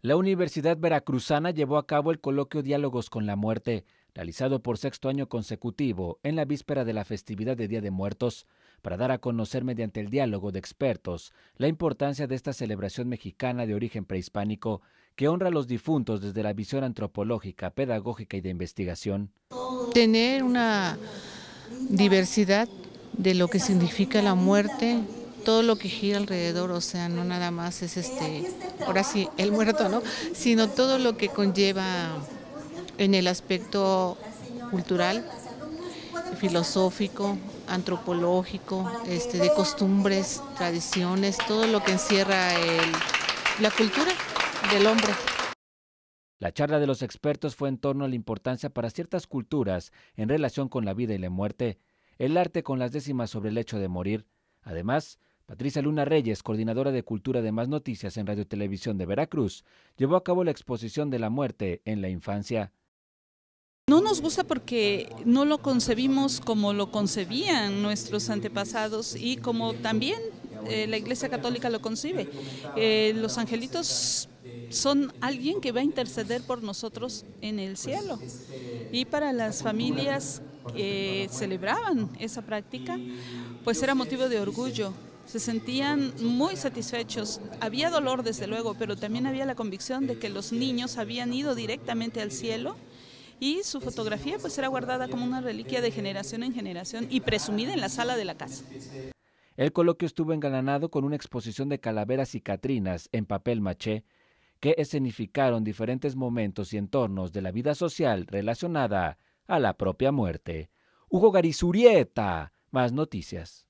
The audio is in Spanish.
La Universidad Veracruzana llevó a cabo el coloquio Diálogos con la Muerte, realizado por sexto año consecutivo en la víspera de la festividad de Día de Muertos, para dar a conocer mediante el diálogo de expertos la importancia de esta celebración mexicana de origen prehispánico que honra a los difuntos desde la visión antropológica, pedagógica y de investigación. Tener una diversidad de lo que significa la muerte, todo lo que gira alrededor, o sea, no nada más es este, ahora sí, el muerto, ¿no? Sino todo lo que conlleva en el aspecto cultural, filosófico, antropológico, este, de costumbres, tradiciones, todo lo que encierra la cultura del hombre. La charla de los expertos fue en torno a la importancia para ciertas culturas en relación con la vida y la muerte, el arte con las décimas sobre el hecho de morir. Además, Patricia Luna Reyes, coordinadora de Cultura de Más Noticias en Radio Televisión de Veracruz, llevó a cabo la exposición de la muerte en la infancia. No nos gusta porque no lo concebimos como lo concebían nuestros antepasados y como también eh, la Iglesia Católica lo concibe. Eh, los angelitos son alguien que va a interceder por nosotros en el cielo. Y para las familias que celebraban esa práctica, pues era motivo de orgullo. Se sentían muy satisfechos. Había dolor, desde luego, pero también había la convicción de que los niños habían ido directamente al cielo y su fotografía pues era guardada como una reliquia de generación en generación y presumida en la sala de la casa. El coloquio estuvo engalanado con una exposición de calaveras y catrinas en papel maché qué escenificaron diferentes momentos y entornos de la vida social relacionada a la propia muerte. Hugo Garizurieta, más noticias.